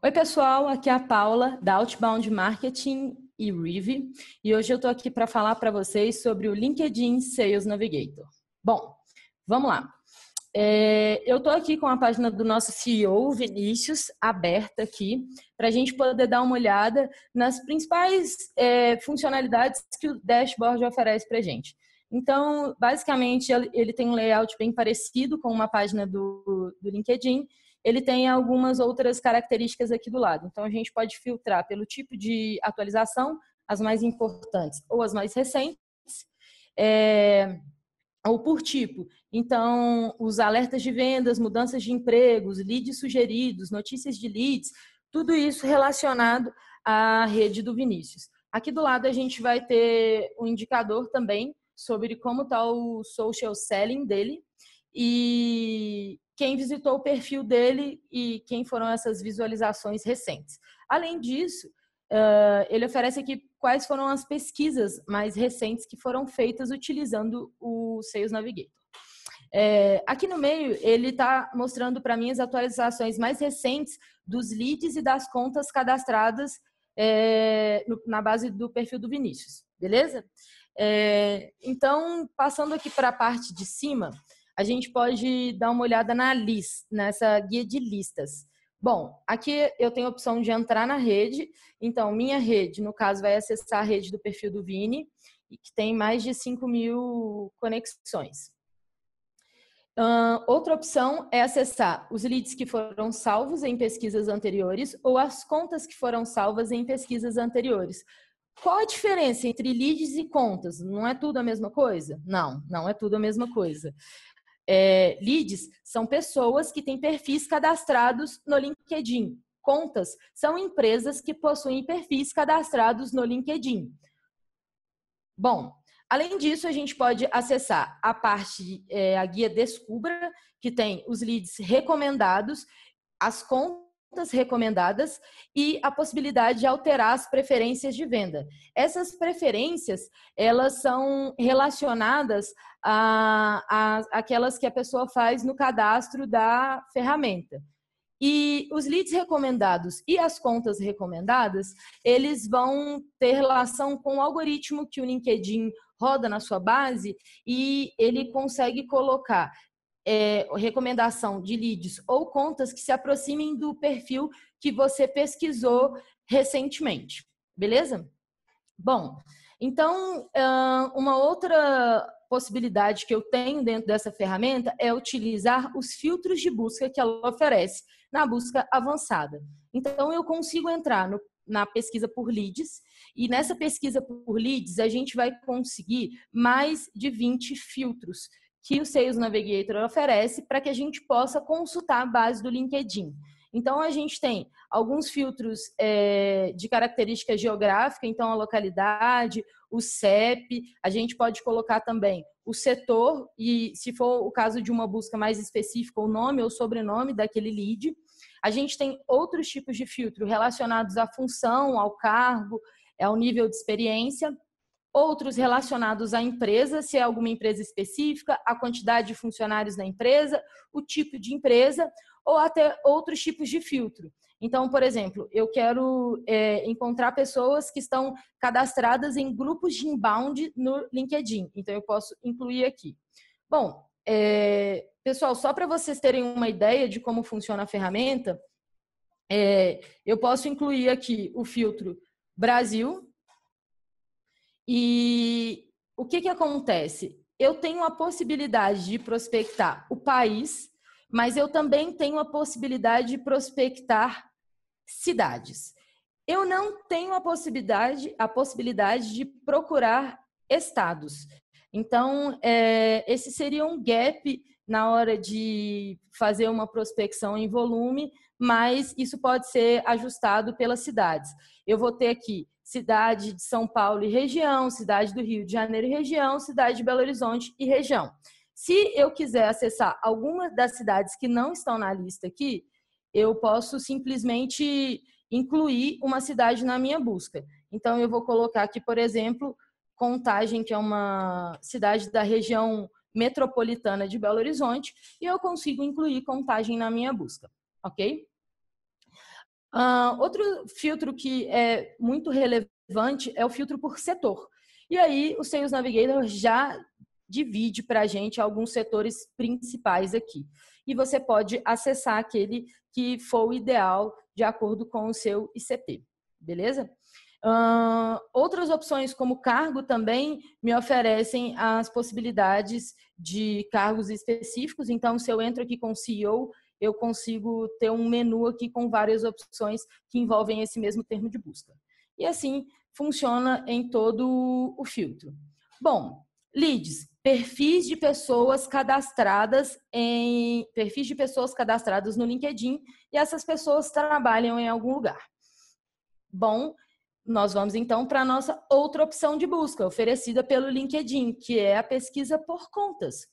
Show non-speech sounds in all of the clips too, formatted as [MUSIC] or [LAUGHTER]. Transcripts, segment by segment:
Oi, pessoal, aqui é a Paula da Outbound Marketing e Rive, e hoje eu estou aqui para falar para vocês sobre o LinkedIn Sales Navigator. Bom, vamos lá. É, eu estou aqui com a página do nosso CEO, Vinícius, aberta aqui, para a gente poder dar uma olhada nas principais é, funcionalidades que o dashboard oferece para a gente. Então, basicamente, ele tem um layout bem parecido com uma página do, do LinkedIn, ele tem algumas outras características aqui do lado. Então, a gente pode filtrar pelo tipo de atualização, as mais importantes ou as mais recentes, é, ou por tipo. Então, os alertas de vendas, mudanças de empregos, leads sugeridos, notícias de leads, tudo isso relacionado à rede do Vinícius. Aqui do lado a gente vai ter um indicador também sobre como está o social selling dele e quem visitou o perfil dele e quem foram essas visualizações recentes. Além disso, eh, ele oferece aqui quais foram as pesquisas mais recentes que foram feitas utilizando o Sales Navigator. É, aqui no meio, ele está mostrando para mim as atualizações mais recentes dos leads e das contas cadastradas é, no, na base do perfil do Vinícius, beleza? É, então, passando aqui para a parte de cima, a gente pode dar uma olhada na list, nessa guia de listas. Bom, aqui eu tenho a opção de entrar na rede. Então, minha rede, no caso, vai acessar a rede do perfil do Vini, que tem mais de 5 mil conexões. Uh, outra opção é acessar os leads que foram salvos em pesquisas anteriores ou as contas que foram salvas em pesquisas anteriores. Qual a diferença entre leads e contas? Não é tudo a mesma coisa? Não, não é tudo a mesma coisa é, leads são pessoas que têm perfis cadastrados no LinkedIn. Contas são empresas que possuem perfis cadastrados no LinkedIn. Bom, além disso, a gente pode acessar a parte, é, a guia Descubra, que tem os leads recomendados, as contas contas recomendadas e a possibilidade de alterar as preferências de venda. Essas preferências, elas são relacionadas a, a aquelas que a pessoa faz no cadastro da ferramenta. E os leads recomendados e as contas recomendadas, eles vão ter relação com o algoritmo que o LinkedIn roda na sua base e ele consegue colocar é, recomendação de leads ou contas que se aproximem do perfil que você pesquisou recentemente, beleza? Bom, então ah, uma outra possibilidade que eu tenho dentro dessa ferramenta é utilizar os filtros de busca que ela oferece na busca avançada. Então, eu consigo entrar no, na pesquisa por leads, e nessa pesquisa por leads, a gente vai conseguir mais de 20 filtros que o Sales Navigator oferece para que a gente possa consultar a base do LinkedIn. Então, a gente tem alguns filtros é, de característica geográfica, então a localidade, o CEP, a gente pode colocar também o setor e, se for o caso de uma busca mais específica, o nome ou sobrenome daquele lead. A gente tem outros tipos de filtro relacionados à função, ao cargo, ao nível de experiência outros relacionados à empresa, se é alguma empresa específica, a quantidade de funcionários na empresa, o tipo de empresa, ou até outros tipos de filtro. Então, por exemplo, eu quero é, encontrar pessoas que estão cadastradas em grupos de inbound no LinkedIn. Então, eu posso incluir aqui. Bom, é, pessoal, só para vocês terem uma ideia de como funciona a ferramenta, é, eu posso incluir aqui o filtro Brasil, e o que, que acontece? Eu tenho a possibilidade de prospectar o país, mas eu também tenho a possibilidade de prospectar cidades. Eu não tenho a possibilidade, a possibilidade de procurar estados. Então, é, esse seria um gap na hora de fazer uma prospecção em volume, mas isso pode ser ajustado pelas cidades. Eu vou ter aqui cidade de São Paulo e região, cidade do Rio de Janeiro e região, cidade de Belo Horizonte e região. Se eu quiser acessar alguma das cidades que não estão na lista aqui, eu posso simplesmente incluir uma cidade na minha busca. Então, eu vou colocar aqui, por exemplo, Contagem, que é uma cidade da região metropolitana de Belo Horizonte, e eu consigo incluir Contagem na minha busca, ok? Uh, outro filtro que é muito relevante é o filtro por setor. E aí, o Sales Navigator já divide para a gente alguns setores principais aqui. E você pode acessar aquele que for o ideal de acordo com o seu ICP, beleza? Uh, outras opções, como cargo, também me oferecem as possibilidades de cargos específicos. Então, se eu entro aqui com CEO, eu consigo ter um menu aqui com várias opções que envolvem esse mesmo termo de busca. E assim funciona em todo o filtro. Bom, leads, perfis de pessoas cadastradas em perfis de pessoas cadastradas no LinkedIn e essas pessoas trabalham em algum lugar. Bom, nós vamos então para a nossa outra opção de busca, oferecida pelo LinkedIn, que é a pesquisa por contas.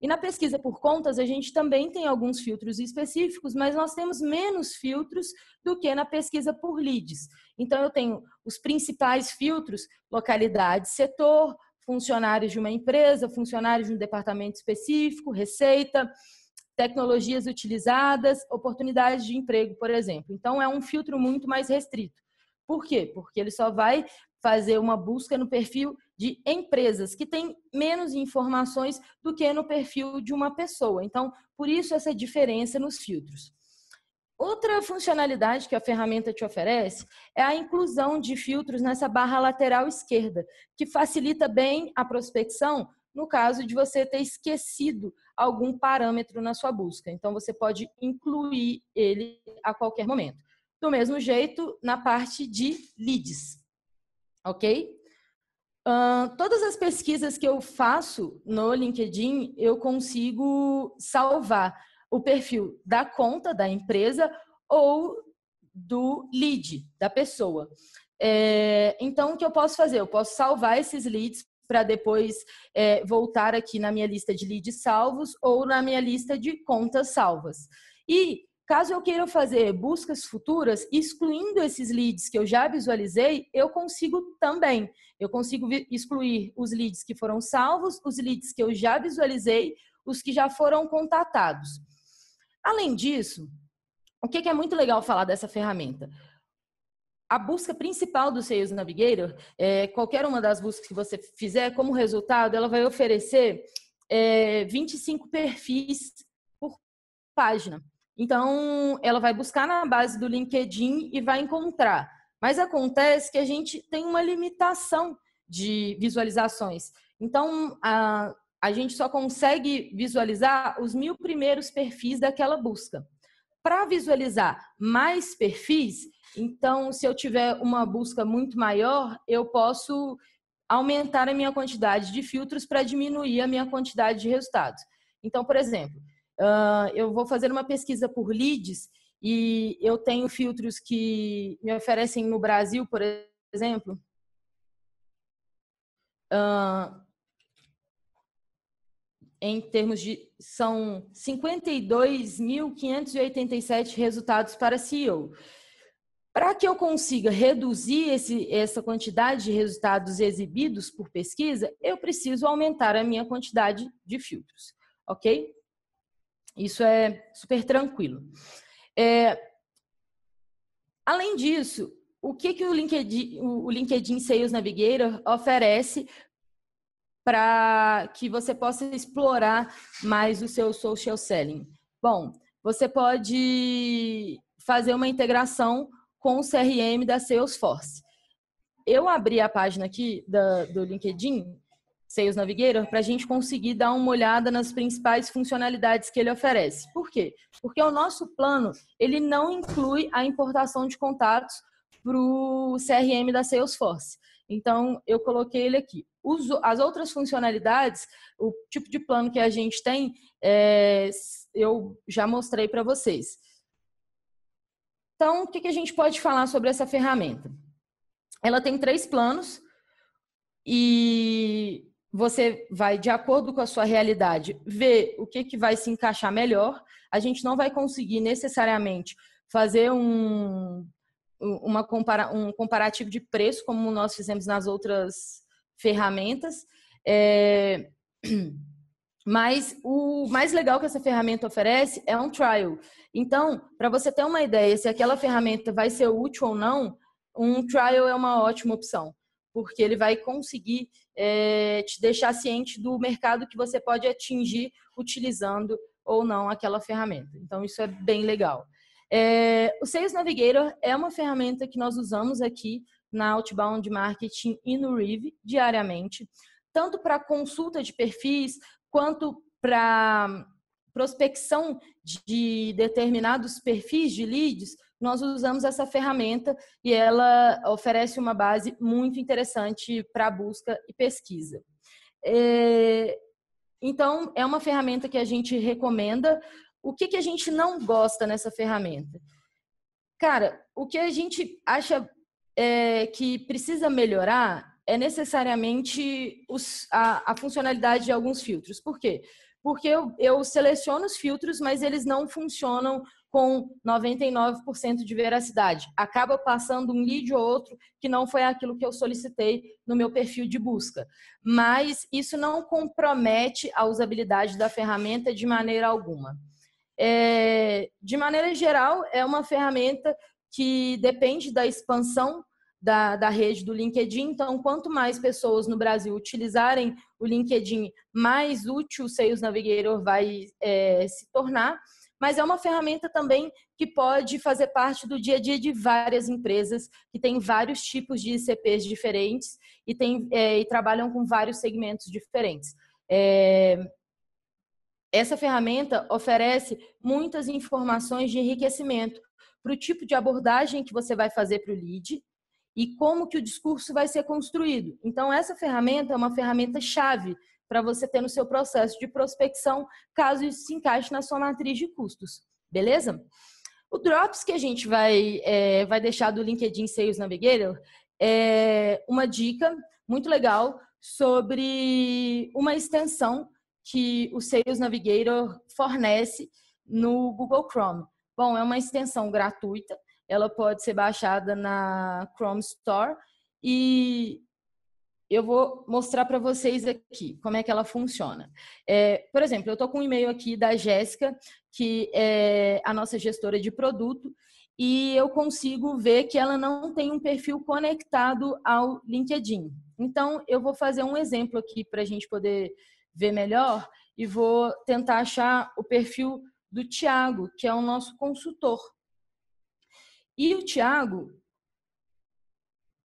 E na pesquisa por contas, a gente também tem alguns filtros específicos, mas nós temos menos filtros do que na pesquisa por leads. Então, eu tenho os principais filtros: localidade, setor, funcionários de uma empresa, funcionários de um departamento específico, receita, tecnologias utilizadas, oportunidades de emprego, por exemplo. Então, é um filtro muito mais restrito. Por quê? Porque ele só vai fazer uma busca no perfil de empresas que têm menos informações do que no perfil de uma pessoa. Então, por isso essa diferença nos filtros. Outra funcionalidade que a ferramenta te oferece é a inclusão de filtros nessa barra lateral esquerda, que facilita bem a prospecção no caso de você ter esquecido algum parâmetro na sua busca. Então, você pode incluir ele a qualquer momento. Do mesmo jeito, na parte de leads. Ok? Uh, todas as pesquisas que eu faço no LinkedIn, eu consigo salvar o perfil da conta da empresa ou do lead, da pessoa. É, então, o que eu posso fazer? Eu posso salvar esses leads para depois é, voltar aqui na minha lista de leads salvos ou na minha lista de contas salvas. E Caso eu queira fazer buscas futuras, excluindo esses leads que eu já visualizei, eu consigo também. Eu consigo excluir os leads que foram salvos, os leads que eu já visualizei, os que já foram contatados. Além disso, o que é muito legal falar dessa ferramenta? a busca principal do Sales Navigator, é, qualquer uma das buscas que você fizer, como resultado, ela vai oferecer é, 25 perfis por página. Então, ela vai buscar na base do LinkedIn e vai encontrar. Mas acontece que a gente tem uma limitação de visualizações. Então, a, a gente só consegue visualizar os mil primeiros perfis daquela busca. Para visualizar mais perfis, então, se eu tiver uma busca muito maior, eu posso aumentar a minha quantidade de filtros para diminuir a minha quantidade de resultados. Então, por exemplo, eu vou fazer uma pesquisa por leads e eu tenho filtros que me oferecem no Brasil, por exemplo. Uh, em termos de. São 52.587 resultados para CEO. Para que eu consiga reduzir esse, essa quantidade de resultados exibidos por pesquisa, eu preciso aumentar a minha quantidade de filtros, ok? Isso é super tranquilo. É, além disso, o que, que o, LinkedIn, o LinkedIn Sales Navigator oferece para que você possa explorar mais o seu social selling? Bom, você pode fazer uma integração com o CRM da Salesforce. Eu abri a página aqui da, do LinkedIn Sales Navigator para a gente conseguir dar uma olhada nas principais funcionalidades que ele oferece. Por quê? Porque o nosso plano ele não inclui a importação de contatos para o CRM da Salesforce. Então, eu coloquei ele aqui. As outras funcionalidades, o tipo de plano que a gente tem, é, eu já mostrei para vocês. Então, o que, que a gente pode falar sobre essa ferramenta? Ela tem três planos e você vai, de acordo com a sua realidade, ver o que, que vai se encaixar melhor. A gente não vai conseguir necessariamente fazer um, uma compara, um comparativo de preço, como nós fizemos nas outras ferramentas. É... [CLEARS THROAT] Mas o mais legal que essa ferramenta oferece é um trial. Então, para você ter uma ideia se aquela ferramenta vai ser útil ou não, um trial é uma ótima opção, porque ele vai conseguir é, te deixar ciente do mercado que você pode atingir utilizando ou não aquela ferramenta. Então, isso é bem legal. É, o Sales Navigator é uma ferramenta que nós usamos aqui na Outbound Marketing e no Reeve diariamente, tanto para consulta de perfis, quanto para prospecção de determinados perfis de leads, nós usamos essa ferramenta e ela oferece uma base muito interessante para busca e pesquisa. É, então, é uma ferramenta que a gente recomenda. O que, que a gente não gosta nessa ferramenta? Cara, o que a gente acha é, que precisa melhorar é necessariamente os, a, a, funcionalidade de alguns filtros. Por quê? Porque eu, eu seleciono os filtros, mas eles não funcionam com 99% de veracidade. Acaba passando um lead ou outro que não foi aquilo que eu solicitei no meu perfil de busca. Mas isso não compromete a usabilidade da ferramenta de maneira alguma. É, de maneira geral, é uma ferramenta que depende da expansão da, da rede do LinkedIn. Então, quanto mais pessoas no Brasil utilizarem o LinkedIn, mais útil o Sales Navigator vai é, se tornar mas é uma ferramenta também que pode fazer parte do dia a dia de várias empresas, que têm vários tipos de ICPs diferentes e, tem, é, e trabalham com vários segmentos diferentes. É, essa ferramenta oferece muitas informações de enriquecimento para o tipo de abordagem que você vai fazer para o lead e como que o discurso vai ser construído. Então, essa ferramenta é uma ferramenta chave para você ter no seu processo de prospecção, caso isso se encaixe na sua matriz de custos, beleza? O Drops que a gente vai, é, vai deixar do LinkedIn Sales Navigator é uma dica muito legal sobre uma extensão que o Sales Navigator fornece no Google Chrome. Bom, é uma extensão gratuita, ela pode ser baixada na Chrome Store e eu vou mostrar para vocês aqui como é que ela funciona. É, por exemplo, eu estou com um e-mail aqui da Jéssica, que é a nossa gestora de produto, e eu consigo ver que ela não tem um perfil conectado ao LinkedIn. Então, eu vou fazer um exemplo aqui para a gente poder ver melhor e vou tentar achar o perfil do Tiago, que é o nosso consultor. E o Tiago,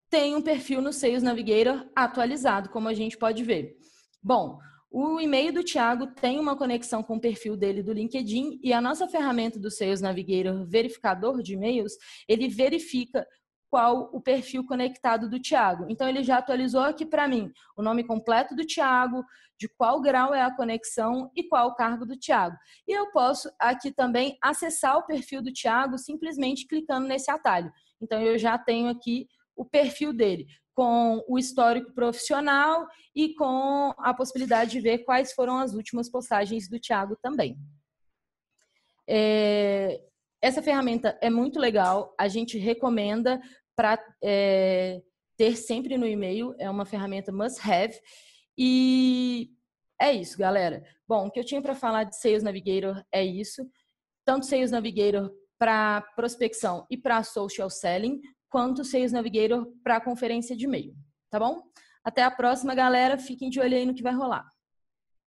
tem um perfil no Sales Navigator atualizado, como a gente pode ver. Bom, o e-mail do Thiago tem uma conexão com o perfil dele do LinkedIn e a nossa ferramenta do Sales Navigator verificador de e-mails, ele verifica qual o perfil conectado do Tiago. Então ele já atualizou aqui para mim o nome completo do Tiago, de qual grau é a conexão e qual o cargo do Tiago. E eu posso aqui também acessar o perfil do Tiago simplesmente clicando nesse atalho. Então eu já tenho aqui o perfil dele, com o histórico profissional e com a possibilidade de ver quais foram as últimas postagens do Thiago também. É, essa ferramenta é muito legal, a gente recomenda para é, ter sempre no e-mail, é uma ferramenta must have. E é isso, galera. Bom, o que eu tinha para falar de Sales Navigator é isso. Tanto Sales Navigator para prospecção e para social selling, quanto o Sales Navigator para a conferência de e-mail, tá bom? Até a próxima, galera. Fiquem de olho aí no que vai rolar.